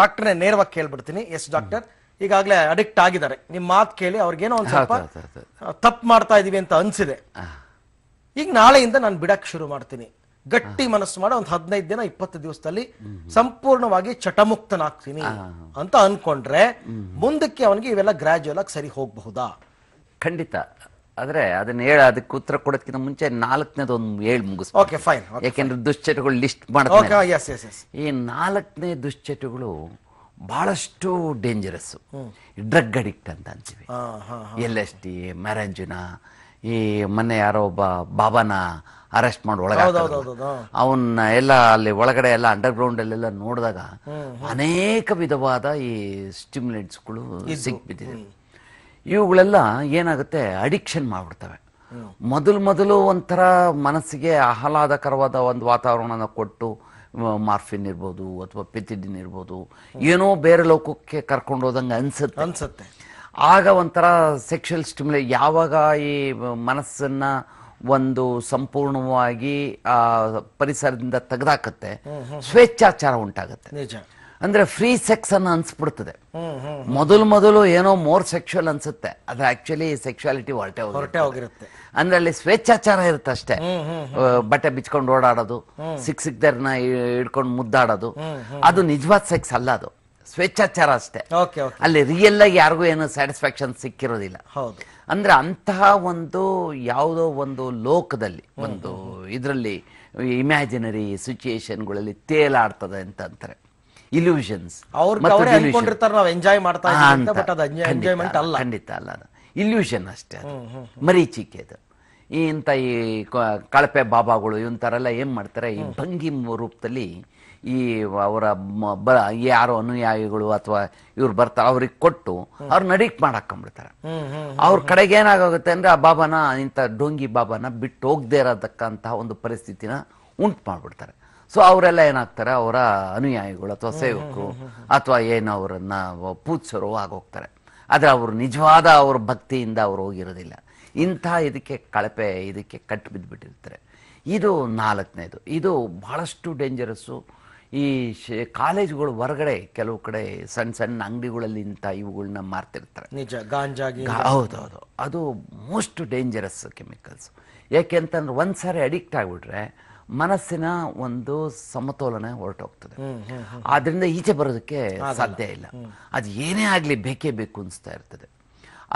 doctor ನೇರವಾಗಿ ಕೇಳ್ಬಿಡ್ತೀನಿ yes doctor ಈಗಾಗಲೇ ಅಡಿಕ್ಟ್ ಆಗಿದ್ದಾರೆ ನಿಮ್ಮ ಮಾತು ಕೇಳಿ ಅವ್ರಿಗೇನೋ ಒಂದು ಸ್ವಲ್ಪ ತಪ್ಪು ಮಾಡ್ತಾ ಇದೀವಿ ಅಂತ ಅನ್ಸಿದೆ ಈಗ ನಾಳೆಯಿಂದ ನಾನು ಬಿಡಕ್ ಶುರು ಮಾಡ್ತೀನಿ ಗಟ್ಟಿ ಮನಸ್ಸು ಮಾಡಿ ಒಂದ್ ಹದಿನೈದು ದಿನ ಇಪ್ಪತ್ತು ದಿವಸದಲ್ಲಿ ಸಂಪೂರ್ಣವಾಗಿ ಚಟಮುಕ್ತನಾಗ್ತೀನಿ ಅಂತ ಅನ್ಕೊಂಡ್ರೆ ಮುಂದಕ್ಕೆ ಅವನಿಗೆ ಇವೆಲ್ಲ ಗ್ರಾಜುಯಲ್ ಆಗಿ ಸರಿ ಹೋಗಬಹುದಾ ಖಂಡಿತ ಆದ್ರೆ ಅದನ್ನ ಹೇಳ ಅದಕ್ಕೆ ಉತ್ತರ ಕೊಡೋದಕ್ಕಿಂತ ಮುಂಚೆ ನಾಲ್ಕನೇದು ಒಂದು ಹೇಳಿ ಮುಗಿಸ್ ಓಕೆ ಫೈನ್ ಯಾಕೆಂದ್ರೆ ದುಶ್ಚಟಗಳು ಲಿಸ್ಟ್ ಮಾಡ್ತಾರೆ ah, ಈ ನಾಲ್ಕನೇ ದುಶ್ಚಟಗಳು ಬಹಳಷ್ಟು ಡೇಂಜರಸ್ ಡ್ರಗ್ ಅಡಿಕ್ಟ್ ಅಂತ ಅನ್ಸಿವಿ ಎಲ್ ಎಸ್ ಟಿ ಮ್ಯಾರಂಜುನ ಈ ಮೊನ್ನೆ ಯಾರೋ ಒಬ್ಬ ಬಾಬಾನ ಅರೆಸ್ಟ್ ಮಾಡಿ ಒಳಗ ಅವನ್ನ ಎಲ್ಲ ಅಲ್ಲಿ ಒಳಗಡೆ ಎಲ್ಲ ಅಂಡರ್ ಗ್ರೌಂಡ್ ಅಲ್ಲೆಲ್ಲ ನೋಡಿದಾಗ ಅನೇಕ ವಿಧವಾದ ಈ ಸ್ಟಿಮ್ಯುಲೆಂಟ್ಸ್ಗಳು ಸಿಗ್ಬಿದ್ದಿದೆ ಇವುಗಳೆಲ್ಲ ಏನಾಗುತ್ತೆ ಅಡಿಕ್ಷನ್ ಮಾಡಿಬಿಡ್ತವೆ ಮೊದಲು ಮೊದಲು ಒಂಥರ ಮನಸ್ಸಿಗೆ ಆಹ್ಲಾದಕರವಾದ ಒಂದು ವಾತಾವರಣನ ಕೊಟ್ಟು ಮಾರ್ಫಿನ್ ಇರ್ಬೋದು ಅಥವಾ ಪಿತಿಡಿನ್ ಇರ್ಬೋದು ಏನೋ ಬೇರೆ ಲೋಕಕ್ಕೆ ಕರ್ಕೊಂಡು ಹೋದಂಗೆ ಅನ್ಸುತ್ತೆ ಅನ್ಸುತ್ತೆ ಆಗ ಒಂಥರ ಸೆಕ್ಷುಯಲ್ ಸ್ಟಿಮ್ಯುಲೇ ಯಾವಾಗ ಈ ಮನಸ್ಸನ್ನು ಒಂದು ಸಂಪೂರ್ಣವಾಗಿ ಪರಿಸರದಿಂದ ತೆಗೆದಾಕತ್ತೆ ಸ್ವೇಚ್ಛಾಚಾರ ಉಂಟಾಗುತ್ತೆ ನಿಜ ಅಂದ್ರೆ ಫ್ರೀ ಸೆಕ್ಸ್ ಅನ್ನ ಅನ್ಸ್ಬಿಡ್ತದೆ ಮೊದಲು ಮೊದಲು ಏನೋ ಮೋರ್ ಸೆಕ್ಷುವಲ್ ಅನ್ಸುತ್ತೆ ಆದ್ರೆ ಆಕ್ಚುಲಿ ಸೆಕ್ಶುಯಾಲಿಟಿ ಹೊರಟೆ ಹೊರಟೆ ಹೋಗಿರುತ್ತೆ ಅಂದ್ರೆ ಅಲ್ಲಿ ಸ್ವೇಚ್ಛಾಚಾರ ಇರುತ್ತೆ ಅಷ್ಟೇ ಬಟ್ಟೆ ಬಿಚ್ಕೊಂಡು ಓಡಾಡೋದು ಸಿಕ್ ಸಿಕ್ದರ್ನ ಹಿಡ್ಕೊಂಡು ಮುದ್ದಾಡೋದು ಅದು ನಿಜವಾದ ಸೆಕ್ಸ್ ಅಲ್ಲ ಅದು ಸ್ವೇಚ್ಛಾಚಾರ ಅಷ್ಟೇ ಅಲ್ಲಿ ರಿಯಲ್ ಆಗಿ ಯಾರಿಗೂ ಏನೋ ಸ್ಯಾಟಿಸ್ಫ್ಯಾಕ್ಷನ್ ಸಿಕ್ಕಿರೋದಿಲ್ಲ ಅಂದ್ರೆ ಅಂತಹ ಒಂದು ಯಾವುದೋ ಒಂದು ಲೋಕದಲ್ಲಿ ಒಂದು ಇದರಲ್ಲಿ ಇಮ್ಯಾಜಿನರಿ ಸಿಚುಯೇಷನ್ಗಳಲ್ಲಿ ತೇಲಾಡ್ತದೆ ಅಂತ ಅಂತಾರೆ ಇಲ್ಯೂಷನ್ಸ್ ಎಂಜಾಯ್ ಎಂಜಾಯ್ಮೆಂಟ್ ಅಲ್ಲ ಖಂಡಿತ ಅಲ್ಲ ಅದು ಇಲ್ಯೂಷನ್ ಅಷ್ಟೇ ಅದು ಮರೀಚಿಕೆ ಅದು ಇಂಥ ಈ ಕಳಪೆ ಬಾಬಾಗಳು ಇಂಥರೆಲ್ಲ ಏನು ಮಾಡ್ತಾರೆ ಈ ಭಂಗಿ ರೂಪದಲ್ಲಿ ಈ ಅವರ ಬ ಯಾರೋ ಅನುಯಾಯಿಗಳು ಅಥವಾ ಇವ್ರು ಬರ್ತಾರೆ ಅವ್ರಿಗೆ ಕೊಟ್ಟು ಅವ್ರ ನಡೀಕ್ ಮಾಡಾಕೊಂಡ್ಬಿಡ್ತಾರೆ ಅವ್ರ ಕಡೆಗೆ ಏನಾಗುತ್ತೆ ಅಂದ್ರೆ ಆ ಬಾಬಾನ ಇಂಥ ಡೋಂಗಿ ಬಾಬಾನ ಬಿಟ್ಟು ಹೋಗದೆ ಇರತಕ್ಕಂತಹ ಒಂದು ಪರಿಸ್ಥಿತಿನ ಉಂಟು ಮಾಡಿಬಿಡ್ತಾರೆ ಸೊ ಅವರೆಲ್ಲ ಏನಾಗ್ತಾರೆ ಅವರ ಅನುಯಾಯಿಗಳು ಅಥವಾ ಸೇವಕರು ಅಥವಾ ಏನು ಅವರನ್ನು ಪೂಜರು ಆಗೋಗ್ತಾರೆ ಆದರೆ ಅವರು ನಿಜವಾದ ಅವ್ರ ಭಕ್ತಿಯಿಂದ ಅವರು ಹೋಗಿರೋದಿಲ್ಲ ಇಂಥ ಇದಕ್ಕೆ ಕಳಪೆ ಇದಕ್ಕೆ ಕಟ್ಟು ಬಿದ್ದುಬಿಟ್ಟಿರ್ತಾರೆ ಇದು ನಾಲ್ಕನೇದು ಇದು ಬಹಳಷ್ಟು ಡೇಂಜರಸ್ಸು ಈ ಶೇ ಕಾಲೇಜುಗಳು ಹೊರಗಡೆ ಕೆಲವು ಕಡೆ ಸಣ್ಣ ಸಣ್ಣ ಅಂಗಡಿಗಳಲ್ಲಿ ಇಂಥ ಇವುಗಳನ್ನ ಮಾರ್ತಿರ್ತಾರೆ ನಿಜ ಗಾಂಜಾಗಿ ಹೌದೌದು ಅದು ಮೋಸ್ಟ್ ಡೇಂಜರಸ್ ಕೆಮಿಕಲ್ಸ್ ಯಾಕೆಂತಂದ್ರೆ ಒಂದು ಅಡಿಕ್ಟ್ ಆಗಿಬಿಟ್ರೆ ಮನಸ್ಸಿನ ಒಂದು ಸಮತೋಲನೆ ಹೊರಟೋಗ್ತದೆ ಆದ್ರಿಂದ ಈಚೆ ಬರೋದಕ್ಕೆ ಸಾಧ್ಯ ಇಲ್ಲ ಅದು ಏನೇ ಆಗಲಿ ಬೇಕೇ ಬೇಕು ಅನಿಸ್ತಾ ಇರ್ತದೆ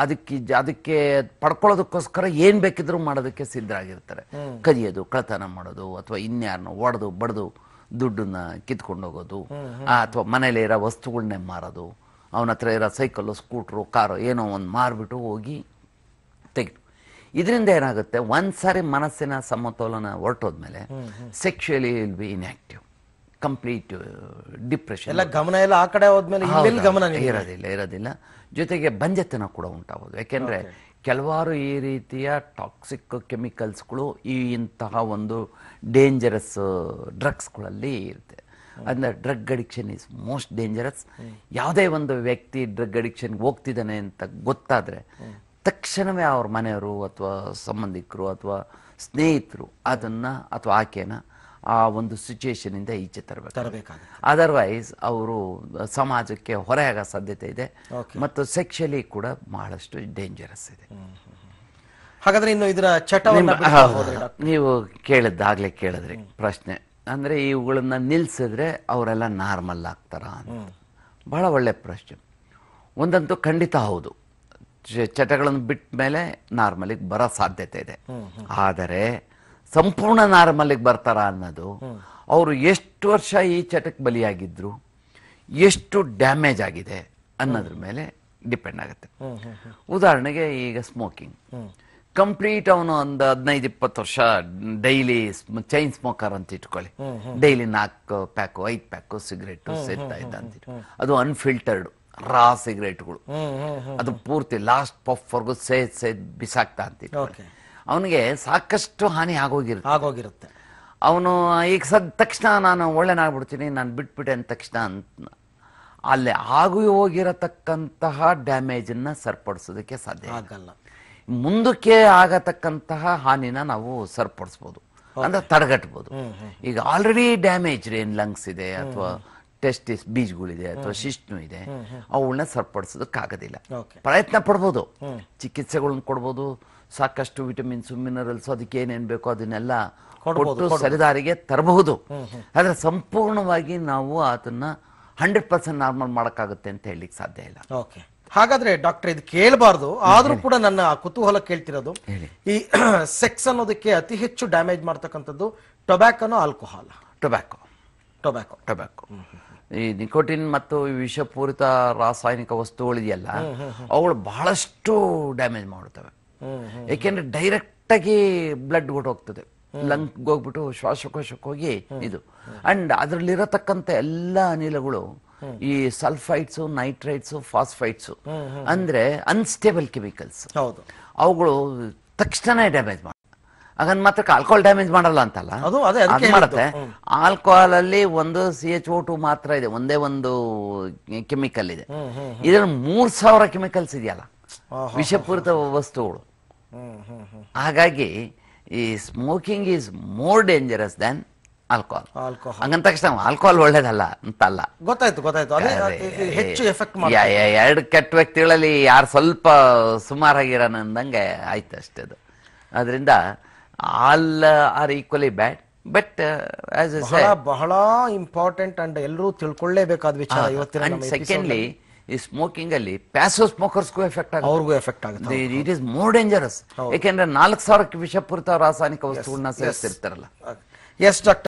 ಅದಕ್ಕೆ ಅದಕ್ಕೆ ಪಡ್ಕೊಳ್ಳೋದಕ್ಕೋಸ್ಕರ ಏನ್ ಬೇಕಿದ್ರೂ ಮಾಡೋದಕ್ಕೆ ಸಿದ್ಧ ಆಗಿರ್ತಾರೆ ಕದಿಯೋದು ಕಳತನ ಮಾಡೋದು ಅಥವಾ ಇನ್ಯಾರನ್ನು ಒಡೆದು ಬಡದು ದುಡ್ಡನ್ನ ಕಿತ್ಕೊಂಡು ಹೋಗೋದು ಅಥವಾ ಮನೇಲಿ ಇರೋ ವಸ್ತುಗಳನ್ನೇ ಮಾರೋದು ಅವನ ಹತ್ರ ಇರೋ ಸೈಕಲ್ ಸ್ಕೂಟ್ರು ಕಾರು ಏನೋ ಒಂದು ಮಾರ್ಬಿಟ್ಟು ಹೋಗಿ ತೆಗಿ ಇದರಿಂದ ಏನಾಗುತ್ತೆ ಒಂದ್ಸಾರಿ ಮನಸ್ಸಿನ ಸಮತೋಲನ ಹೊರಟೋದ್ಮೇಲೆ sexually will be inactive complete depression ಎಲ್ಲ ಗಮನ ಎಲ್ಲ ಆ ಕಡೆ ಹೋದ್ಮೇಲೆ ಗಮನ ಇರೋದಿಲ್ಲ ಇರೋದಿಲ್ಲ ಜೊತೆಗೆ ಬಂಜತನ ಕೂಡ ಉಂಟಾಗೋದು ಯಾಕೆಂದ್ರೆ ಕೆಲವಾರು ಈ ರೀತಿಯ ಟಾಕ್ಸಿಕ್ ಕೆಮಿಕಲ್ಸ್ಗಳು ಈ ಇಂತಹ ಒಂದು ಡೇಂಜರಸ್ ಡ್ರಗ್ಸ್ಗಳಲ್ಲಿ uh, ಇರುತ್ತೆ ಅಂದರೆ drug addiction is most dangerous ಯಾವುದೇ ಒಂದು ವ್ಯಕ್ತಿ ಡ್ರಗ್ ಅಡಿಕ್ಷನ್ಗೆ ಹೋಗ್ತಿದ್ದಾನೆ ಅಂತ ಗೊತ್ತಾದರೆ ತಕ್ಷಣವೇ ಅವ್ರ ಮನೆಯವರು ಅಥವಾ ಸಂಬಂಧಿಕರು ಅಥವಾ ಸ್ನೇಹಿತರು ಅದನ್ನ ಅಥವಾ ಆಕೆನ ಆ ಒಂದು ಇಂದ ಈಚೆ ತರಬೇಕು ಅದರ್ವೈಸ್ ಅವರು ಸಮಾಜಕ್ಕೆ ಆಗೋ ಸಾಧ್ಯತೆ ಇದೆ ಮತ್ತು ಸೆಕ್ಷಲಿ ಕೂಡ ಬಹಳಷ್ಟು ಡೇಂಜರಸ್ ಇದೆ ಹಾಗಾದ್ರೆ ಇನ್ನು ಇದರ ಚಟ ನೀವು ಕೇಳಿದ್ದಾಗಲೇ ಕೇಳಿದ್ರಿ ಪ್ರಶ್ನೆ ಅಂದ್ರೆ ಇವುಗಳನ್ನ ನಿಲ್ಸಿದ್ರೆ ಅವರೆಲ್ಲ ನಾರ್ಮಲ್ ಆಗ್ತಾರ ಅಂತ ಬಹಳ ಒಳ್ಳೆ ಪ್ರಶ್ನೆ ಒಂದಂತೂ ಖಂಡಿತ ಹೌದು ಚಟಗಳನ್ನು ಬಿಟ್ಟ ಮೇಲೆ ನಾರ್ಮಲಿಗೆ ಬರೋ ಸಾಧ್ಯತೆ ಇದೆ ಆದರೆ ಸಂಪೂರ್ಣ ನಾರ್ಮಲಿಗೆ ಬರ್ತಾರ ಅನ್ನೋದು ಅವರು ಎಷ್ಟು ವರ್ಷ ಈ ಚಟಕ್ಕೆ ಬಲಿಯಾಗಿದ್ರು ಎಷ್ಟು ಡ್ಯಾಮೇಜ್ ಆಗಿದೆ ಅನ್ನೋದ್ರ ಮೇಲೆ ಡಿಪೆಂಡ್ ಆಗುತ್ತೆ ಉದಾಹರಣೆಗೆ ಈಗ ಸ್ಮೋಕಿಂಗ್ ಕಂಪ್ಲೀಟ್ ಅವನು ಒಂದು ಹದಿನೈದು ಇಪ್ಪತ್ತು ವರ್ಷ ಡೈಲಿ ಚೈನ್ ಸ್ಮೋಕರ್ ಅಂತ ಇಟ್ಕೊಳ್ಳಿ ಡೈಲಿ ನಾಲ್ಕು ಪ್ಯಾಕು ಐದು ಪ್ಯಾಕು ಸಿಗರೇಟು ಸೇರ್ತಾ ಇದ್ದ ಅಂತ ಅದು ಅನ್ಫಿಲ್ಟರ್ಡ್ ರಾ ಸಿಗರೇಟ್ಗಳು ಅದು ಪೂರ್ತಿ ಲಾಸ್ಟ್ ಪಫ್ ಸೇದ್ ಸೇದ್ ಬಿಸಾಕ್ತಾ ಅಂತೀನಿ ಅವನಿಗೆ ಸಾಕಷ್ಟು ಹಾನಿ ಆಗೋಗಿರುತ್ತೆ ಆಗೋಗಿರುತ್ತೆ ಅವನು ಈಗ ಸದ್ ತಕ್ಷಣ ನಾನು ಒಳ್ಳೆನಾಗ್ಬಿಡ್ತೀನಿ ನಾನು ಬಿಟ್ಬಿಟ್ಟೆ ಅಂದ ತಕ್ಷಣ ಅಂತ ಅಲ್ಲಿ ಆಗು ಹೋಗಿರತಕ್ಕಂತಹ ಡ್ಯಾಮೇಜನ್ನು ಸರಿಪಡಿಸೋದಕ್ಕೆ ಸಾಧ್ಯ ಆಗಲ್ಲ ಮುಂದಕ್ಕೆ ಆಗತಕ್ಕಂತಹ ಹಾನಿನ ನಾವು ಸರಿಪಡಿಸ್ಬೋದು ಅಂದ್ರೆ ತಡೆಗಟ್ಬೋದು ಈಗ ಆಲ್ರೆಡಿ ಡ್ಯಾಮೇಜ್ ಏನು ಲಂಗ್ಸ್ ಇದೆ ಅಥವಾ ಟೆಸ್ಟಿಸ್ ಬೀಜಗಳಿದೆ ಅಥವಾ ಶಿಸ್ಟ್ನು ಇದೆ ಅವುಗಳನ್ನ ಸರಿಪಡಿಸೋದಕ್ಕಾಗೋದಿಲ್ಲ ಪ್ರಯತ್ನ ಪಡ್ಬೋದು ಚಿಕಿತ್ಸೆಗಳನ್ನ ಕೊಡ್ಬೋದು ಸಾಕಷ್ಟು ವಿಟಮಿನ್ಸ್ ಮಿನರಲ್ಸ್ ಅದಕ್ಕೆ ಏನೇನು ಬೇಕೋ ಅದನ್ನೆಲ್ಲ ಕೊಟ್ಟು ಸರಿದಾರಿಗೆ ತರಬಹುದು ಆದರೆ ಸಂಪೂರ್ಣವಾಗಿ ನಾವು ಅದನ್ನ ಹಂಡ್ರೆಡ್ ಪರ್ಸೆಂಟ್ ನಾರ್ಮಲ್ ಮಾಡೋಕ್ಕಾಗುತ್ತೆ ಅಂತ ಹೇಳಲಿಕ್ಕೆ ಸಾಧ್ಯ ಇಲ್ಲ ಓಕೆ ಹಾಗಾದ್ರೆ ಡಾಕ್ಟರ್ ಇದು ಕೇಳಬಾರ್ದು ಆದರೂ ಕೂಡ ನನ್ನ ಕುತೂಹಲ ಕೇಳ್ತಿರೋದು ಈ ಸೆಕ್ಸ್ ಅನ್ನೋದಕ್ಕೆ ಅತಿ ಹೆಚ್ಚು ಡ್ಯಾಮೇಜ್ ಮಾಡ್ತಕ್ಕಂಥದ್ದು ಟೊಬ್ಯಾಕೋನೋ ಆಲ್ಕೋಹಾಲ್ ಟೊಬ್ಯಾಕೋ ಟೊಬ್ಯಾಕೋ ಟೊಬ್ಯಾಕೋ ಈ ನಿಕೋಟಿನ್ ಮತ್ತು ವಿಷಪೂರಿತ ರಾಸಾಯನಿಕ ವಸ್ತುಗಳಿದೆಯಲ್ಲ ಅವುಗಳು ಬಹಳಷ್ಟು ಡ್ಯಾಮೇಜ್ ಮಾಡುತ್ತವೆ ಯಾಕೆಂದ್ರೆ ಡೈರೆಕ್ಟ್ ಆಗಿ ಬ್ಲಡ್ ಹೋಗ್ತದೆ ಲಂಗ್ ಹೋಗ್ಬಿಟ್ಟು ಶ್ವಾಸಕೋಶಕ್ಕೆ ಹೋಗಿ ಇದು ಅಂಡ್ ಅದರಲ್ಲಿರತಕ್ಕಂಥ ಎಲ್ಲ ಅನಿಲಗಳು ಈ ಸಲ್ಫೈಟ್ಸ್ ನೈಟ್ರೈಟ್ಸ್ ಫಾಸ್ಫೈಟ್ಸ್ ಅಂದ್ರೆ ಅನ್ಸ್ಟೇಬಲ್ ಕೆಮಿಕಲ್ಸ್ ಅವುಗಳು ತಕ್ಷಣ ಡ್ಯಾಮೇಜ್ ಅದನ್ನ ಮಾತ್ರ ಆಲ್ಕೋಹಾಲ್ ಡ್ಯಾಮೇಜ್ ಮಾಡಲ್ಲ ಅಂತಲ್ಲ ಅದು ಮಾಡುತ್ತೆ ಆಲ್ಕೋಹಾಲ್ ಅಲ್ಲಿ ಒಂದು ಸಿ ಎಚ್ ಓ ಟು ಮಾತ್ರ ಇದೆ ಒಂದೇ ಒಂದು ಕೆಮಿಕಲ್ ಇದೆ ಇದ್ರಲ್ಲಿ ಮೂರ್ ಸಾವಿರ ಕೆಮಿಕಲ್ಸ್ ಇದೆಯಲ್ಲ ವಿಷಪೂರಿತ ವಸ್ತುಗಳು ಹಾಗಾಗಿ ಈ smoking is more dangerous than alcohol alcohol ಹಂಗಂದ ತಕ್ಷಣ ಆಲ್ಕೋಹಾಲ್ ಒಳ್ಳೇದಲ್ಲ ಅಂತಲ್ಲ ಗೊತ್ತಾಯ್ತು ಗೊತ್ತಾಯ್ತು ಹೆಚ್ಚು ಎಫೆಕ್ಟ್ ಎರಡು ಕೆಟ್ಟ ವ್ಯಕ್ತಿಗಳಲ್ಲಿ ಯಾರು ಸ್ವಲ್ಪ ಅಂದಂಗೆ ಆಯ್ತು ಅಷ್ಟೇ ಅದು ಅದರಿಂದ all are equally bad but ಬಹಳ ಇಂಪಾರ್ಟೆಂಟ್ ಅಂಡ್ ಎಲ್ಲರೂ ತಿಳ್ಕೊಳ್ಳೇಬೇಕಾದ ವಿಚಾರ ಇವತ್ತಿನ ಸೆಕೆಂಡ್ಲಿ ಈ ಸ್ಮೋಕಿಂಗ್ ಅಲ್ಲಿ ಪ್ಯಾಸೋ ಸ್ಮೋಕರ್ಸ್ಗೂ ಎಫೆಕ್ಟ್ ಆಗುತ್ತೆ ಅವ್ರಿಗೂ ಎಫೆಕ್ಟ್ ಆಗುತ್ತೆ ಇಟ್ ಇಸ್ ಮೋರ್ ಡೇಂಜರಸ್ ಯಾಕೆಂದ್ರೆ ನಾಲ್ಕು ಸಾವಿರಕ್ಕೆ ವಿಷಪೂರಿತ ರಾಸಾಯನಿಕ ವಸ್ತುಗಳನ್ನ ಸೇರಿಸ್ತಿರ್ತಾರಲ್ಲ ಎಸ್ ಡಾಕ್ಟರ್